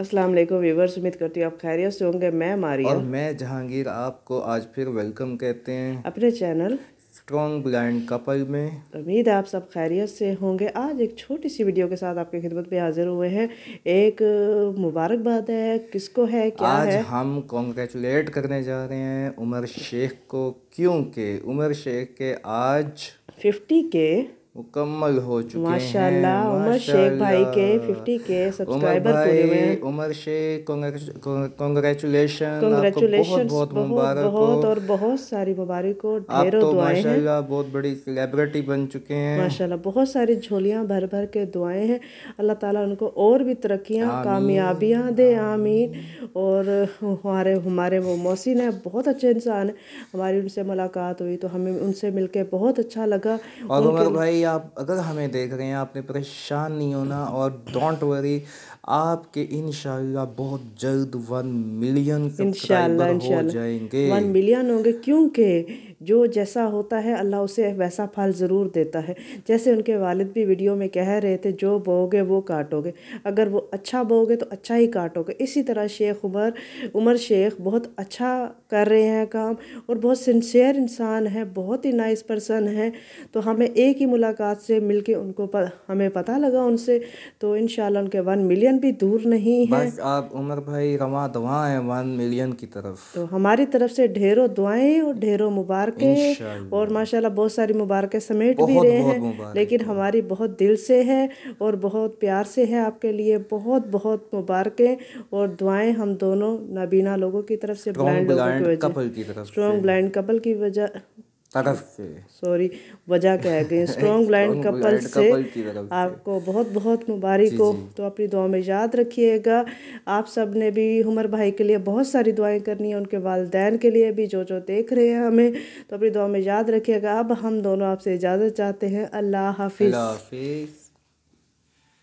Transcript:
अस्सलाम वालेकुम व्यूअर्स उम्मीद करती हूँ आप खैरियत से होंगे मैं मारिया और मैं जहांगीर आपको आज फिर वेलकम कहते हैं अपने चैनल स्ट्रॉन्ग ब्लाइंड कपल में उम्मीद आप सब खैरियत से होंगे आज एक छोटी सी वीडियो के साथ आपकी खिदमत में हाजिर हुए हैं एक मुबारकबाद है किसको है क्या आज है हम कॉन्ग्रेचुलेट करने जा रहे हैं उमर शेख को क्योंकि उमर शेख के आज फिफ्टी के मुकम्मल हो चुके माशाल्लाह उमर शेख भाई के 50 के सब्सक्राइबर पूरे हुए हैं उमर शेख कांग्रेचुलेशन कांग्रेचुलेशन बहुत बहुत मुबारक बहुत और बहुत सारी मुबारक हो ढेरों तो दुआएं माशाल्लाह बहुत बड़ी सेलिब्रिटी बन चुके हैं माशाल्लाह बहुत सारी झोलियां भर भर के दुआएं हैं अल्लाह ताला उनको और भी तरक्कियां कामयाबियां दे आमीन और हमारे हमारे वो मोहसिन है बहुत अच्छे इंसान हमारी उनसे मुलाकात हुई तो हमें उनसे मिलकर बहुत अच्छा लगा और उमर भाई आप अगर हमें देख रहे हैं आपने परेशान नहीं होना और डोंट वरी आपके इन बहुत जल्द वन मिलियन हो जाएंगे वन मिलियन होंगे क्योंकि जो जैसा होता है अल्लाह उसे वैसा फल ज़रूर देता है जैसे उनके वालिद भी वीडियो में कह रहे थे जो बोगे वो काटोगे अगर वो अच्छा बोगे तो अच्छा ही काटोगे इसी तरह शेख उमर उमर शेख बहुत अच्छा कर रहे हैं काम और बहुत सिंसियर इंसान है बहुत ही नाइस पर्सन है तो हमें एक ही मुलाकात से मिल के उनको प, हमें पता लगा उनसे तो इन उनके वन मिलियन भी दूर नहीं है बस आप उमर भाई रवा दुआ है वन मिलियन की तरफ तो हमारी तरफ से ढेरों दुआएँ और ढेरों मुबारक मुबारकें और माशाल्लाह बहुत सारी मुबारकें समेट भी रहे हैं लेकिन हमारी बहुत दिल से है और बहुत प्यार से है आपके लिए बहुत बहुत मुबारकें और दुआएं हम दोनों नबीना लोगों की तरफ से ब्लाइंड लोगों की वजह स्ट्रॉन्ग ब्लाइंड कपल की वजह सॉरी वजह कह गए स्ट्रॉन्ग ब्लाइंड कपल से आपको बहुत बहुत मुबारक हो तो अपनी दुआ में याद रखिएगा आप सब ने भी उमर भाई के लिए बहुत सारी दुआएं करनी है उनके वालदेन के लिए भी जो जो देख रहे हैं हमें तो अपनी दुआ में याद रखिएगा अब हम दोनों आपसे इजाज़त चाहते हैं अल्लाह हाफिज़